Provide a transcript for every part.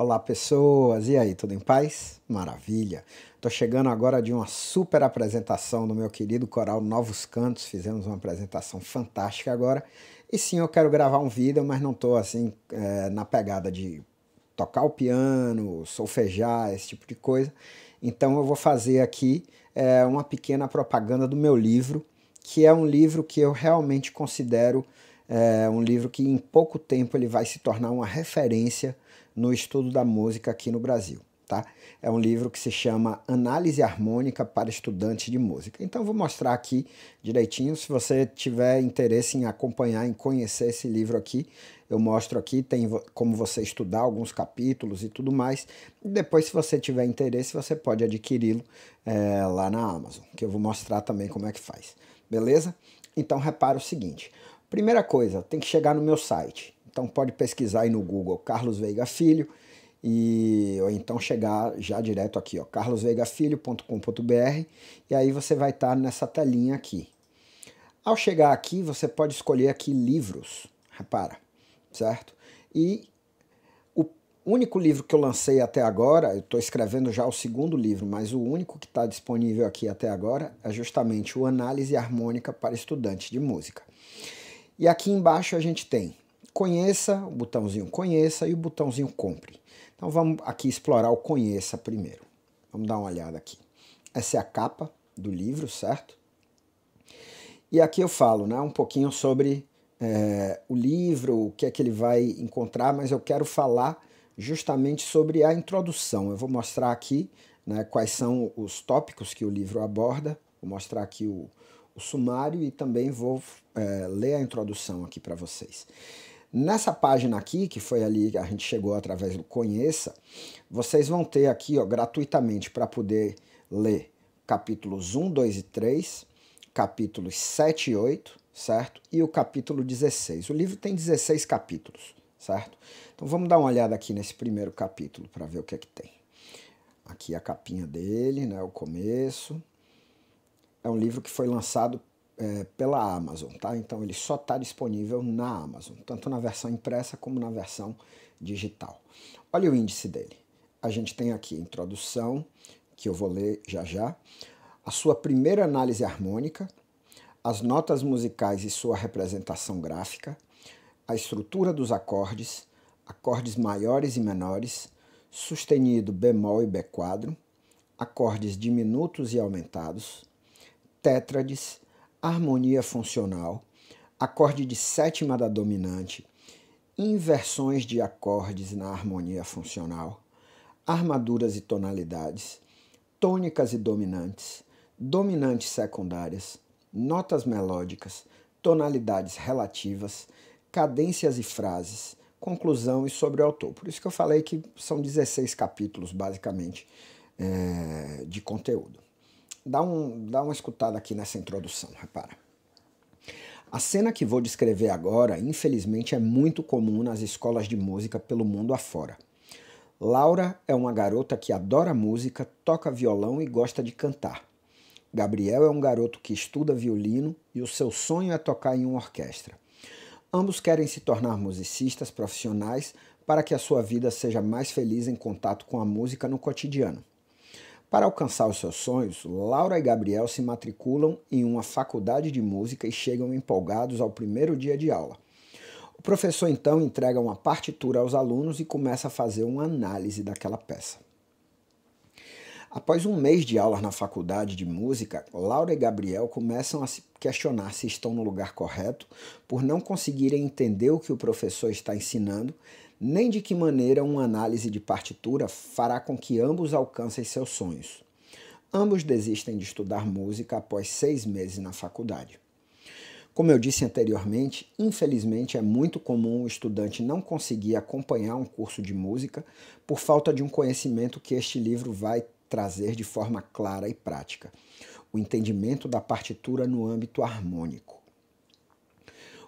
Olá pessoas, e aí, tudo em paz? Maravilha! Tô chegando agora de uma super apresentação do meu querido coral Novos Cantos, fizemos uma apresentação fantástica agora. E sim, eu quero gravar um vídeo, mas não tô assim é, na pegada de tocar o piano, solfejar, esse tipo de coisa. Então eu vou fazer aqui é, uma pequena propaganda do meu livro, que é um livro que eu realmente considero é, um livro que em pouco tempo ele vai se tornar uma referência no estudo da música aqui no Brasil. Tá? É um livro que se chama Análise Harmônica para Estudantes de Música. Então vou mostrar aqui direitinho. Se você tiver interesse em acompanhar, em conhecer esse livro aqui, eu mostro aqui, tem como você estudar alguns capítulos e tudo mais. E depois, se você tiver interesse, você pode adquiri-lo é, lá na Amazon, que eu vou mostrar também como é que faz. Beleza? Então repara o seguinte. Primeira coisa, tem que chegar no meu site então pode pesquisar aí no Google Carlos Veiga Filho e ou então chegar já direto aqui, ó, carlosveigafilho.com.br e aí você vai estar tá nessa telinha aqui. Ao chegar aqui, você pode escolher aqui livros, repara, certo? E o único livro que eu lancei até agora, eu estou escrevendo já o segundo livro, mas o único que está disponível aqui até agora é justamente o Análise Harmônica para Estudante de Música. E aqui embaixo a gente tem conheça, o botãozinho conheça e o botãozinho compre. Então vamos aqui explorar o conheça primeiro. Vamos dar uma olhada aqui. Essa é a capa do livro, certo? E aqui eu falo né, um pouquinho sobre é, o livro, o que é que ele vai encontrar, mas eu quero falar justamente sobre a introdução. Eu vou mostrar aqui né, quais são os tópicos que o livro aborda, vou mostrar aqui o, o sumário e também vou é, ler a introdução aqui para vocês. Nessa página aqui, que foi ali que a gente chegou através do Conheça, vocês vão ter aqui ó, gratuitamente para poder ler capítulos 1, 2 e 3, capítulos 7 e 8, certo? E o capítulo 16. O livro tem 16 capítulos, certo? Então vamos dar uma olhada aqui nesse primeiro capítulo para ver o que é que tem. Aqui a capinha dele, né, o começo. É um livro que foi lançado é, pela Amazon, tá? Então ele só está disponível na Amazon, tanto na versão impressa como na versão digital. Olha o índice dele. A gente tem aqui a introdução, que eu vou ler já já, a sua primeira análise harmônica, as notas musicais e sua representação gráfica, a estrutura dos acordes, acordes maiores e menores, sustenido, bemol e B acordes diminutos e aumentados, tétrades, harmonia funcional, acorde de sétima da dominante, inversões de acordes na harmonia funcional, armaduras e tonalidades, tônicas e dominantes, dominantes secundárias, notas melódicas, tonalidades relativas, cadências e frases, conclusão e sobre o autor. Por isso que eu falei que são 16 capítulos, basicamente, é, de conteúdo. Dá, um, dá uma escutada aqui nessa introdução, repara. A cena que vou descrever agora, infelizmente, é muito comum nas escolas de música pelo mundo afora. Laura é uma garota que adora música, toca violão e gosta de cantar. Gabriel é um garoto que estuda violino e o seu sonho é tocar em uma orquestra. Ambos querem se tornar musicistas profissionais para que a sua vida seja mais feliz em contato com a música no cotidiano. Para alcançar os seus sonhos, Laura e Gabriel se matriculam em uma faculdade de música e chegam empolgados ao primeiro dia de aula. O professor então entrega uma partitura aos alunos e começa a fazer uma análise daquela peça. Após um mês de aulas na faculdade de música, Laura e Gabriel começam a se questionar se estão no lugar correto por não conseguirem entender o que o professor está ensinando, nem de que maneira uma análise de partitura fará com que ambos alcancem seus sonhos. Ambos desistem de estudar música após seis meses na faculdade. Como eu disse anteriormente, infelizmente é muito comum o estudante não conseguir acompanhar um curso de música por falta de um conhecimento que este livro vai trazer de forma clara e prática: o entendimento da partitura no âmbito harmônico.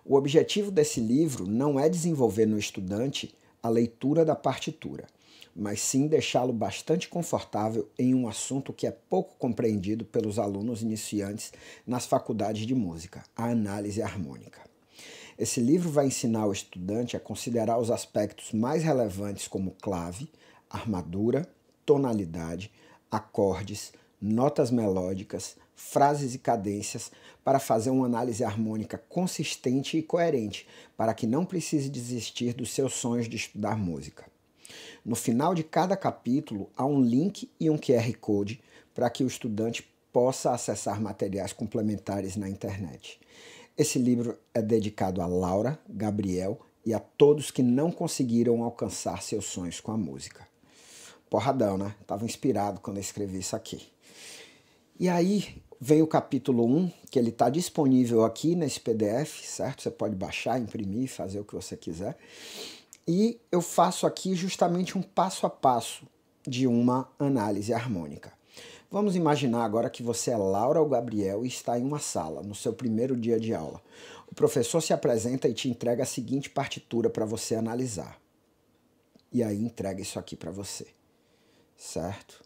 O objetivo desse livro não é desenvolver no estudante a leitura da partitura, mas sim deixá-lo bastante confortável em um assunto que é pouco compreendido pelos alunos iniciantes nas faculdades de música, a análise harmônica. Esse livro vai ensinar o estudante a considerar os aspectos mais relevantes como clave, armadura, tonalidade, acordes, notas melódicas, frases e cadências para fazer uma análise harmônica consistente e coerente, para que não precise desistir dos seus sonhos de estudar música. No final de cada capítulo há um link e um QR Code para que o estudante possa acessar materiais complementares na internet. Esse livro é dedicado a Laura, Gabriel e a todos que não conseguiram alcançar seus sonhos com a música. Porradão, né? Tava inspirado quando eu escrevi isso aqui. E aí vem o capítulo 1, que ele está disponível aqui nesse PDF, certo? Você pode baixar, imprimir, fazer o que você quiser. E eu faço aqui justamente um passo a passo de uma análise harmônica. Vamos imaginar agora que você é Laura ou Gabriel e está em uma sala, no seu primeiro dia de aula. O professor se apresenta e te entrega a seguinte partitura para você analisar. E aí entrega isso aqui para você, certo?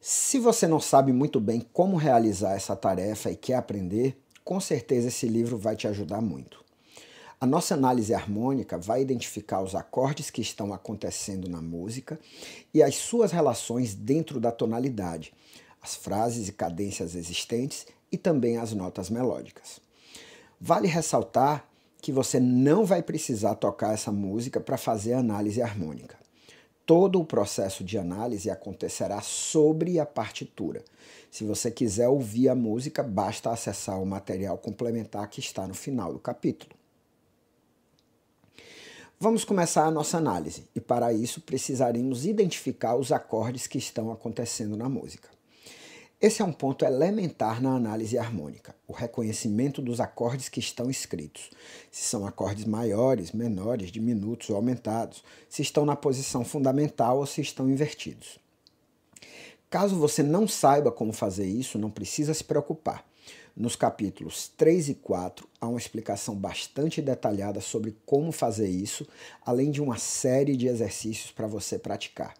Se você não sabe muito bem como realizar essa tarefa e quer aprender, com certeza esse livro vai te ajudar muito. A nossa análise harmônica vai identificar os acordes que estão acontecendo na música e as suas relações dentro da tonalidade, as frases e cadências existentes e também as notas melódicas. Vale ressaltar que você não vai precisar tocar essa música para fazer a análise harmônica. Todo o processo de análise acontecerá sobre a partitura. Se você quiser ouvir a música, basta acessar o material complementar que está no final do capítulo. Vamos começar a nossa análise e, para isso, precisaremos identificar os acordes que estão acontecendo na música. Esse é um ponto elementar na análise harmônica, o reconhecimento dos acordes que estão escritos, se são acordes maiores, menores, diminutos ou aumentados, se estão na posição fundamental ou se estão invertidos. Caso você não saiba como fazer isso, não precisa se preocupar. Nos capítulos 3 e 4 há uma explicação bastante detalhada sobre como fazer isso, além de uma série de exercícios para você praticar.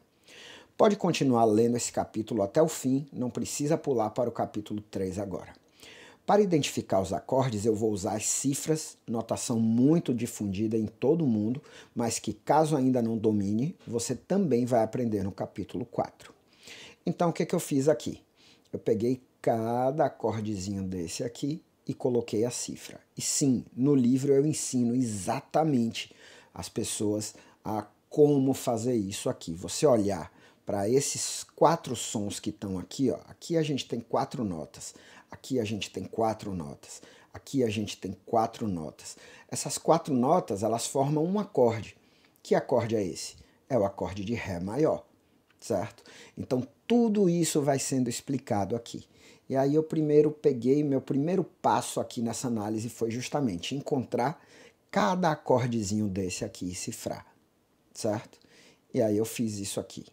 Pode continuar lendo esse capítulo até o fim, não precisa pular para o capítulo 3 agora. Para identificar os acordes, eu vou usar as cifras, notação muito difundida em todo mundo, mas que, caso ainda não domine, você também vai aprender no capítulo 4. Então, o que, é que eu fiz aqui? Eu peguei cada acordezinho desse aqui e coloquei a cifra. E sim, no livro eu ensino exatamente as pessoas a como fazer isso aqui. Você olhar para esses quatro sons que estão aqui, ó, aqui a gente tem quatro notas, aqui a gente tem quatro notas, aqui a gente tem quatro notas. Essas quatro notas, elas formam um acorde. Que acorde é esse? É o acorde de Ré maior, certo? Então tudo isso vai sendo explicado aqui. E aí eu primeiro peguei, meu primeiro passo aqui nessa análise foi justamente encontrar cada acordezinho desse aqui e cifrar, certo? E aí eu fiz isso aqui.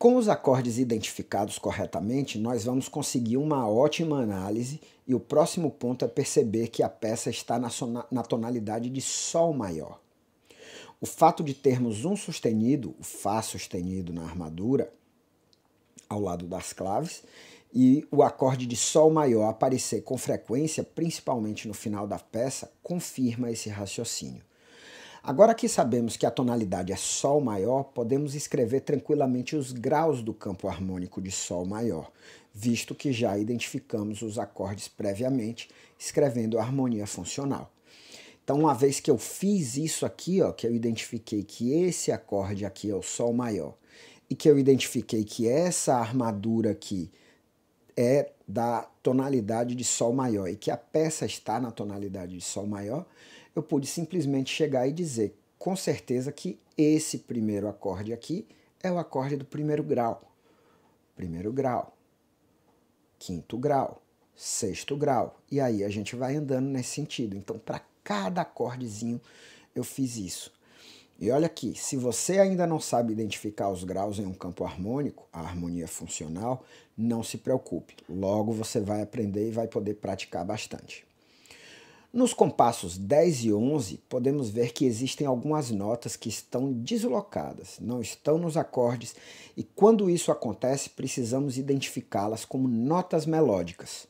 Com os acordes identificados corretamente, nós vamos conseguir uma ótima análise e o próximo ponto é perceber que a peça está na, na tonalidade de Sol maior. O fato de termos um sustenido, o Fá sustenido na armadura, ao lado das claves, e o acorde de Sol maior aparecer com frequência, principalmente no final da peça, confirma esse raciocínio. Agora que sabemos que a tonalidade é Sol maior, podemos escrever tranquilamente os graus do campo harmônico de Sol maior, visto que já identificamos os acordes previamente, escrevendo a harmonia funcional. Então, uma vez que eu fiz isso aqui, ó, que eu identifiquei que esse acorde aqui é o Sol maior, e que eu identifiquei que essa armadura aqui é da tonalidade de Sol maior, e que a peça está na tonalidade de Sol maior, eu pude simplesmente chegar e dizer com certeza que esse primeiro acorde aqui é o acorde do primeiro grau. Primeiro grau, quinto grau, sexto grau. E aí a gente vai andando nesse sentido. Então, para cada acordezinho, eu fiz isso. E olha aqui, se você ainda não sabe identificar os graus em um campo harmônico, a harmonia funcional, não se preocupe. Logo você vai aprender e vai poder praticar bastante. Nos compassos 10 e 11, podemos ver que existem algumas notas que estão deslocadas, não estão nos acordes, e quando isso acontece, precisamos identificá-las como notas melódicas.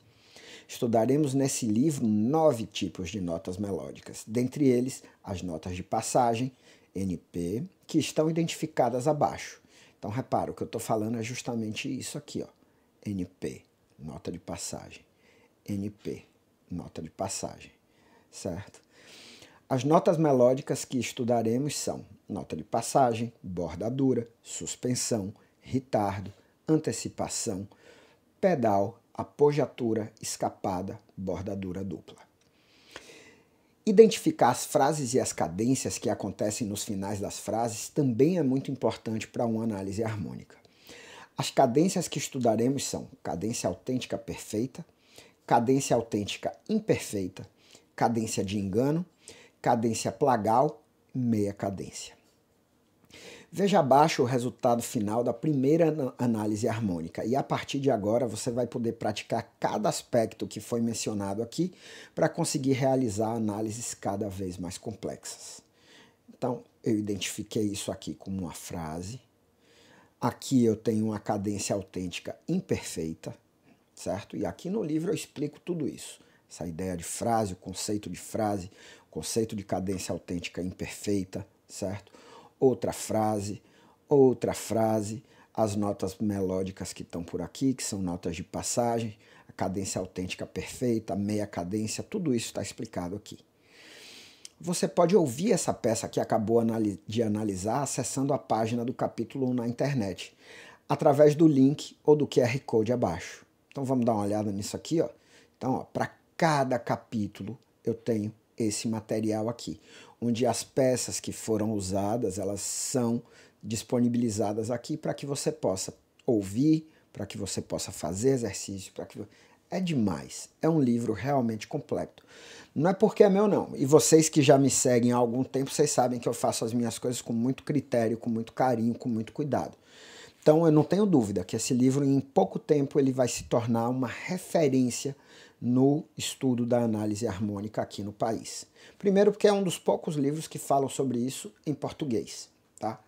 Estudaremos nesse livro nove tipos de notas melódicas, dentre eles as notas de passagem, NP, que estão identificadas abaixo. Então, repara, o que eu estou falando é justamente isso aqui, ó. NP, nota de passagem. NP, nota de passagem certo? As notas melódicas que estudaremos são nota de passagem, bordadura, suspensão, retardo, antecipação, pedal, apojatura, escapada, bordadura dupla. Identificar as frases e as cadências que acontecem nos finais das frases também é muito importante para uma análise harmônica. As cadências que estudaremos são cadência autêntica perfeita, cadência autêntica imperfeita, cadência de engano, cadência plagal, meia cadência. Veja abaixo o resultado final da primeira análise harmônica e a partir de agora você vai poder praticar cada aspecto que foi mencionado aqui para conseguir realizar análises cada vez mais complexas. Então, eu identifiquei isso aqui como uma frase. Aqui eu tenho uma cadência autêntica imperfeita, certo? E aqui no livro eu explico tudo isso essa ideia de frase, o conceito de frase, o conceito de cadência autêntica imperfeita, certo? Outra frase, outra frase, as notas melódicas que estão por aqui, que são notas de passagem, a cadência autêntica perfeita, a meia cadência, tudo isso está explicado aqui. Você pode ouvir essa peça que acabou de analisar acessando a página do capítulo 1 na internet, através do link ou do QR Code abaixo. Então vamos dar uma olhada nisso aqui, ó. Então, para cada capítulo eu tenho esse material aqui, onde as peças que foram usadas, elas são disponibilizadas aqui para que você possa ouvir, para que você possa fazer exercício, para que é demais. É um livro realmente completo. Não é porque é meu não. E vocês que já me seguem há algum tempo, vocês sabem que eu faço as minhas coisas com muito critério, com muito carinho, com muito cuidado. Então eu não tenho dúvida que esse livro em pouco tempo ele vai se tornar uma referência no estudo da análise harmônica aqui no país. Primeiro, porque é um dos poucos livros que falam sobre isso em português. Tá?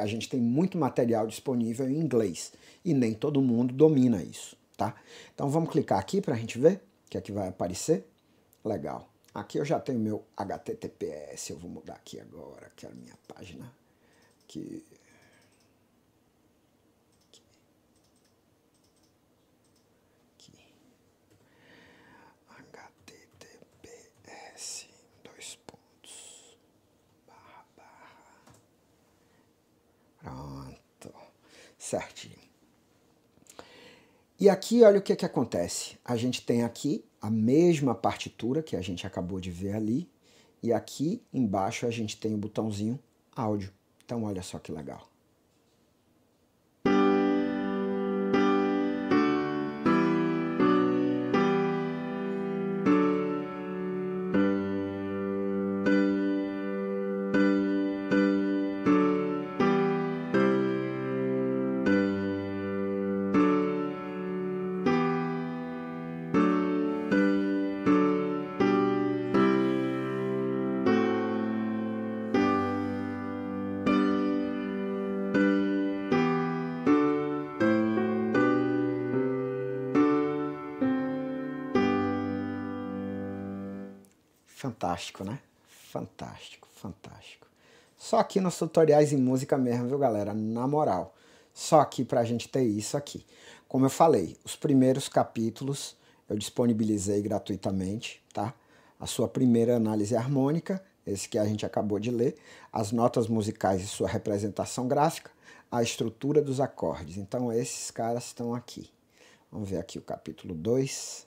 A gente tem muito material disponível em inglês e nem todo mundo domina isso. Tá? Então vamos clicar aqui para a gente ver o que é que vai aparecer. Legal. Aqui eu já tenho meu HTTPS, eu vou mudar aqui agora, que é a minha página que certinho. E aqui, olha o que, é que acontece. A gente tem aqui a mesma partitura que a gente acabou de ver ali, e aqui embaixo a gente tem o botãozinho áudio. Então, olha só que legal. fantástico, né? Fantástico, fantástico. Só aqui nos tutoriais em música mesmo, viu, galera? Na moral. Só aqui pra gente ter isso aqui. Como eu falei, os primeiros capítulos eu disponibilizei gratuitamente, tá? A sua primeira análise harmônica, esse que a gente acabou de ler, as notas musicais e sua representação gráfica, a estrutura dos acordes. Então esses caras estão aqui. Vamos ver aqui o capítulo 2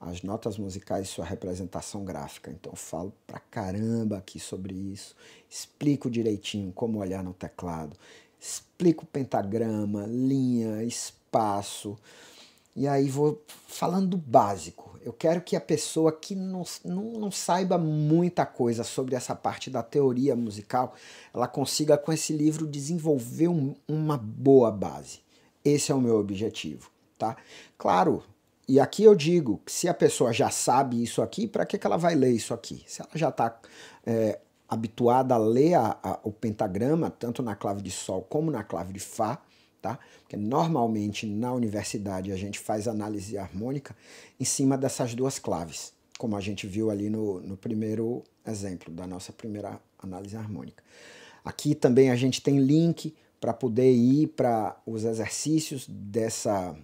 as notas musicais e sua representação gráfica. Então falo pra caramba aqui sobre isso, explico direitinho como olhar no teclado, explico pentagrama, linha, espaço. E aí vou falando do básico. Eu quero que a pessoa que não, não, não saiba muita coisa sobre essa parte da teoria musical, ela consiga com esse livro desenvolver um, uma boa base. Esse é o meu objetivo, tá? Claro, e aqui eu digo que se a pessoa já sabe isso aqui, para que, que ela vai ler isso aqui? Se ela já está é, habituada a ler a, a, o pentagrama, tanto na clave de Sol como na clave de Fá, tá? Porque normalmente na universidade a gente faz análise harmônica em cima dessas duas claves, como a gente viu ali no, no primeiro exemplo da nossa primeira análise harmônica. Aqui também a gente tem link para poder ir para os exercícios dessa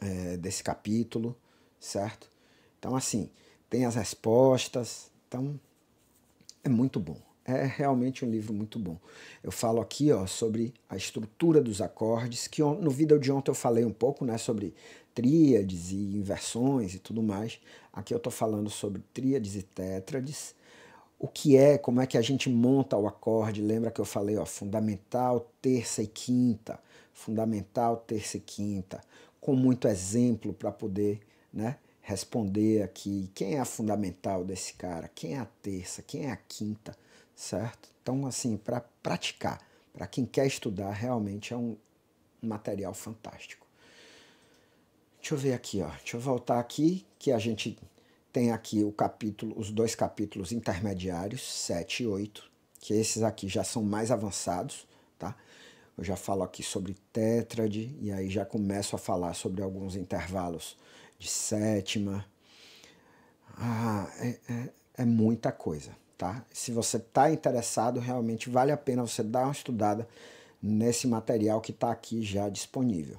é, desse capítulo, certo? Então, assim, tem as respostas. Então, é muito bom. É realmente um livro muito bom. Eu falo aqui ó, sobre a estrutura dos acordes, que no vídeo de ontem eu falei um pouco né, sobre tríades e inversões e tudo mais. Aqui eu estou falando sobre tríades e tétrades. O que é, como é que a gente monta o acorde? Lembra que eu falei, ó, fundamental, terça e quinta. Fundamental, terça e quinta com muito exemplo para poder né, responder aqui quem é a fundamental desse cara, quem é a terça, quem é a quinta, certo? Então, assim, para praticar, para quem quer estudar, realmente é um material fantástico. Deixa eu ver aqui, ó. deixa eu voltar aqui, que a gente tem aqui o capítulo, os dois capítulos intermediários, 7 e 8, que esses aqui já são mais avançados, eu já falo aqui sobre tétrade e aí já começo a falar sobre alguns intervalos de sétima. Ah, é, é, é muita coisa, tá? Se você está interessado, realmente vale a pena você dar uma estudada nesse material que está aqui já disponível,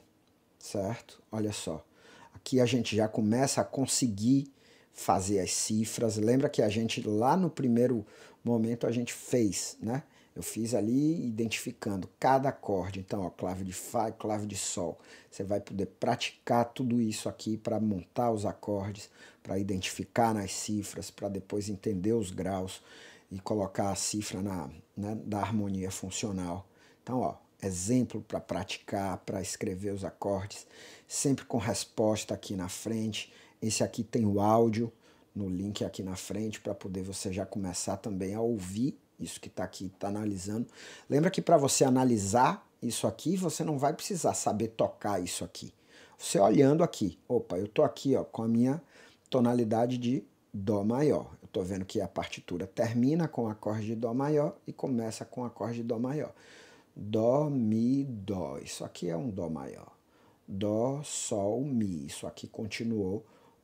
certo? Olha só, aqui a gente já começa a conseguir fazer as cifras. Lembra que a gente lá no primeiro momento a gente fez, né? Eu fiz ali identificando cada acorde. Então, ó, clave de Fá clave de Sol. Você vai poder praticar tudo isso aqui para montar os acordes, para identificar nas cifras, para depois entender os graus e colocar a cifra na, na né, da harmonia funcional. Então, ó, exemplo para praticar, para escrever os acordes, sempre com resposta aqui na frente. Esse aqui tem o áudio no link aqui na frente para poder você já começar também a ouvir isso que está aqui, está analisando. Lembra que para você analisar isso aqui, você não vai precisar saber tocar isso aqui. Você olhando aqui, opa, eu estou aqui ó, com a minha tonalidade de Dó maior. Eu estou vendo que a partitura termina com acorde de Dó maior e começa com acorde de Dó maior. Dó, Mi, Dó. Isso aqui é um Dó maior. Dó, Sol, Mi. Isso aqui continuou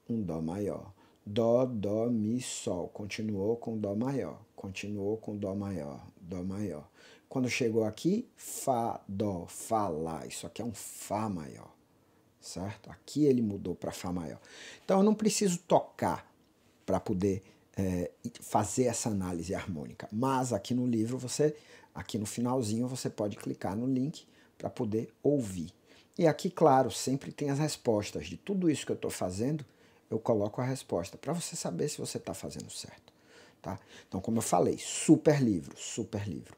um Dó maior. Dó, Dó, Mi, Sol. Continuou com Dó maior. Continuou com Dó maior. Dó maior. Quando chegou aqui, Fá, Dó, Fá, Lá. Isso aqui é um Fá maior. Certo? Aqui ele mudou para Fá maior. Então eu não preciso tocar para poder é, fazer essa análise harmônica. Mas aqui no livro, você, aqui no finalzinho, você pode clicar no link para poder ouvir. E aqui, claro, sempre tem as respostas de tudo isso que eu estou fazendo eu coloco a resposta para você saber se você está fazendo certo. Tá? Então, como eu falei, super livro, super livro.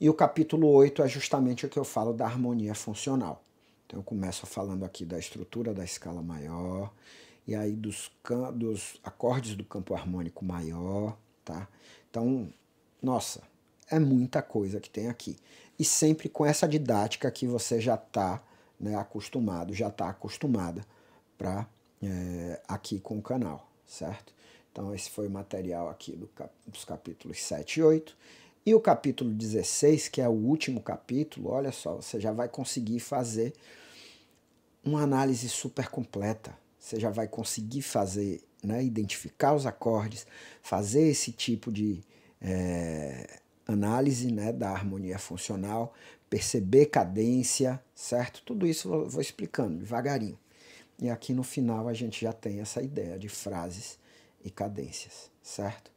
E o capítulo 8 é justamente o que eu falo da harmonia funcional. Então, eu começo falando aqui da estrutura da escala maior, e aí dos, dos acordes do campo harmônico maior, tá? Então, nossa, é muita coisa que tem aqui. E sempre com essa didática que você já está né, acostumado, já está acostumada para é, aqui com o canal, certo? Então, esse foi o material aqui do cap dos capítulos 7 e 8. E o capítulo 16, que é o último capítulo, olha só, você já vai conseguir fazer uma análise super completa. Você já vai conseguir fazer, né, identificar os acordes, fazer esse tipo de é, análise né, da harmonia funcional, perceber cadência, certo? Tudo isso eu vou explicando devagarinho. E aqui no final a gente já tem essa ideia de frases e cadências, certo?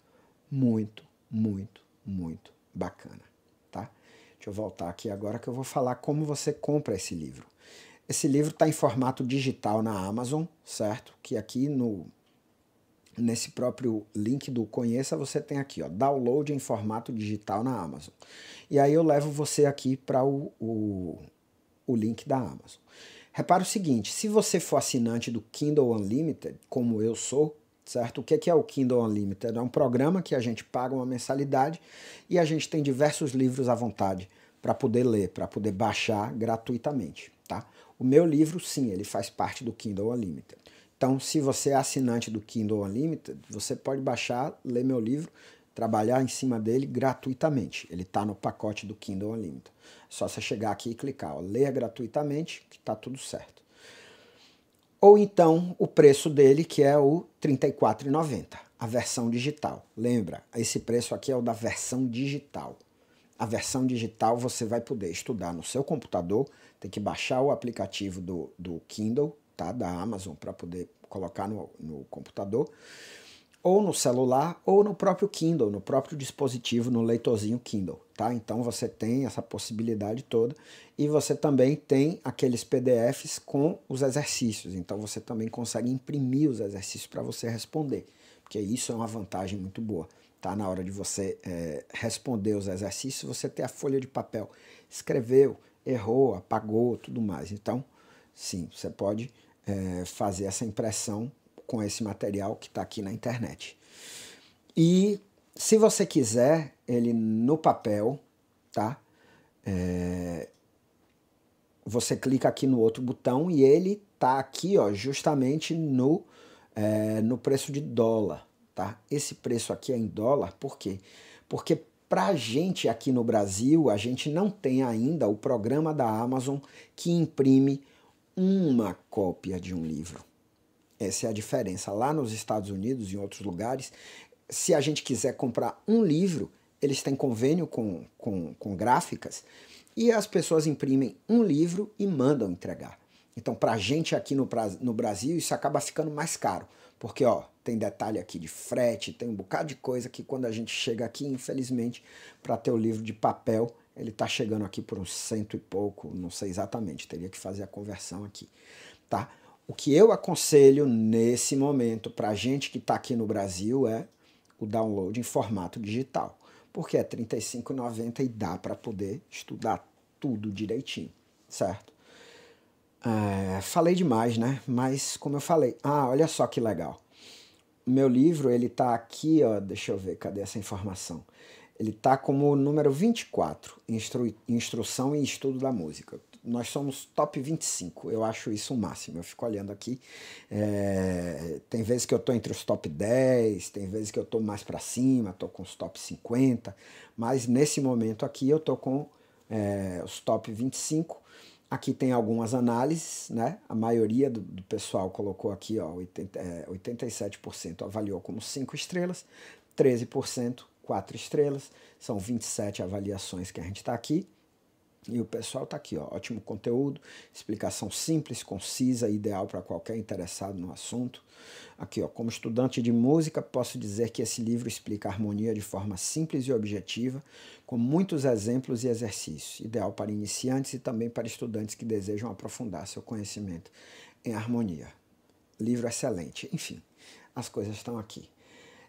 Muito, muito, muito bacana, tá? Deixa eu voltar aqui agora que eu vou falar como você compra esse livro. Esse livro está em formato digital na Amazon, certo? Que aqui no nesse próprio link do conheça você tem aqui, ó, download em formato digital na Amazon. E aí eu levo você aqui para o, o, o link da Amazon. Repara o seguinte: se você for assinante do Kindle Unlimited, como eu sou, certo? O é que é o Kindle Unlimited? É um programa que a gente paga uma mensalidade e a gente tem diversos livros à vontade para poder ler, para poder baixar gratuitamente, tá? O meu livro, sim, ele faz parte do Kindle Unlimited. Então, se você é assinante do Kindle Unlimited, você pode baixar, ler meu livro, trabalhar em cima dele gratuitamente. Ele está no pacote do Kindle Unlimited. Só você chegar aqui e clicar, ó, ler gratuitamente, que tá tudo certo. Ou então o preço dele, que é o R$ 34,90, a versão digital. Lembra, esse preço aqui é o da versão digital. A versão digital você vai poder estudar no seu computador, tem que baixar o aplicativo do, do Kindle, tá, da Amazon, para poder colocar no, no computador ou no celular ou no próprio Kindle, no próprio dispositivo, no leitorzinho Kindle, tá? Então você tem essa possibilidade toda e você também tem aqueles PDFs com os exercícios, então você também consegue imprimir os exercícios para você responder, porque isso é uma vantagem muito boa, tá? Na hora de você é, responder os exercícios, você ter a folha de papel, escreveu, errou, apagou, tudo mais. Então, sim, você pode é, fazer essa impressão com esse material que está aqui na internet. E se você quiser, ele no papel, tá? É, você clica aqui no outro botão e ele tá aqui, ó, justamente no, é, no preço de dólar, tá? Esse preço aqui é em dólar, por quê? Porque para gente aqui no Brasil, a gente não tem ainda o programa da Amazon que imprime uma cópia de um livro. Essa é a diferença. Lá nos Estados Unidos e em outros lugares, se a gente quiser comprar um livro, eles têm convênio com, com, com gráficas e as pessoas imprimem um livro e mandam entregar. Então, para a gente aqui no, no Brasil, isso acaba ficando mais caro, porque ó, tem detalhe aqui de frete, tem um bocado de coisa que quando a gente chega aqui, infelizmente, para ter o livro de papel, ele está chegando aqui por uns cento e pouco, não sei exatamente, teria que fazer a conversão aqui, tá? O que eu aconselho nesse momento para a gente que está aqui no Brasil é o download em formato digital, porque é R$ 35,90 e dá para poder estudar tudo direitinho, certo? É, falei demais, né? Mas como eu falei, ah, olha só que legal. Meu livro, ele tá aqui, ó, deixa eu ver, cadê essa informação? Ele tá como número 24, instru, instrução e estudo da música nós somos top 25. Eu acho isso o máximo. Eu fico olhando aqui. É, tem vezes que eu estou entre os top 10, tem vezes que eu estou mais para cima, estou com os top 50. Mas nesse momento aqui eu estou com é, os top 25. Aqui tem algumas análises, né? A maioria do, do pessoal colocou aqui, ó, 80, é, 87% avaliou como 5 estrelas, 13% 4 estrelas, são 27 avaliações que a gente está aqui. E o pessoal está aqui, ó, ótimo conteúdo, explicação simples, concisa, ideal para qualquer interessado no assunto. Aqui, ó, como estudante de música, posso dizer que esse livro explica a harmonia de forma simples e objetiva, com muitos exemplos e exercícios, ideal para iniciantes e também para estudantes que desejam aprofundar seu conhecimento em harmonia. Livro excelente. Enfim, as coisas estão aqui.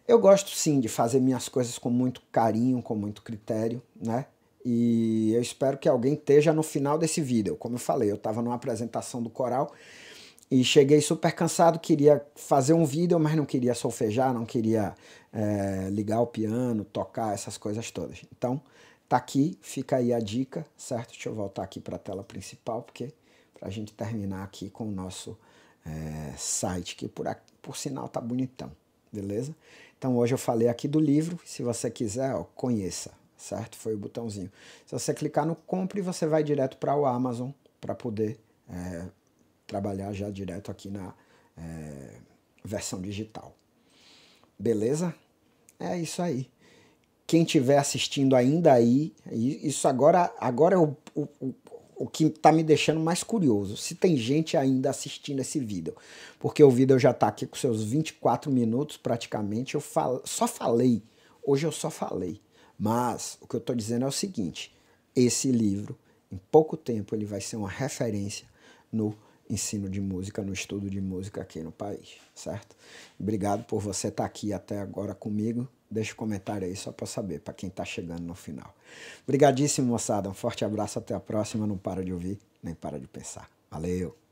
Eu gosto sim de fazer minhas coisas com muito carinho, com muito critério, né? E eu espero que alguém esteja no final desse vídeo. Como eu falei, eu estava numa apresentação do coral e cheguei super cansado, queria fazer um vídeo, mas não queria solfejar, não queria é, ligar o piano, tocar, essas coisas todas. Então, tá aqui, fica aí a dica, certo? Deixa eu voltar aqui para a tela principal, porque para a gente terminar aqui com o nosso é, site, que por, por sinal tá bonitão, beleza? Então, hoje eu falei aqui do livro, se você quiser, ó, conheça certo? Foi o botãozinho. Se você clicar no compre, você vai direto para o Amazon para poder é, trabalhar já direto aqui na é, versão digital. Beleza? É isso aí. Quem estiver assistindo ainda aí, isso agora, agora é o, o, o que está me deixando mais curioso, se tem gente ainda assistindo esse vídeo. Porque o vídeo já está aqui com seus 24 minutos praticamente. Eu fal... só falei. Hoje eu só falei. Mas o que eu estou dizendo é o seguinte: esse livro, em pouco tempo, ele vai ser uma referência no ensino de música, no estudo de música aqui no país, certo? Obrigado por você estar tá aqui até agora comigo. Deixa um comentário aí só para saber, para quem está chegando no final. Obrigadíssimo, moçada. Um forte abraço, até a próxima. Não para de ouvir, nem para de pensar. Valeu!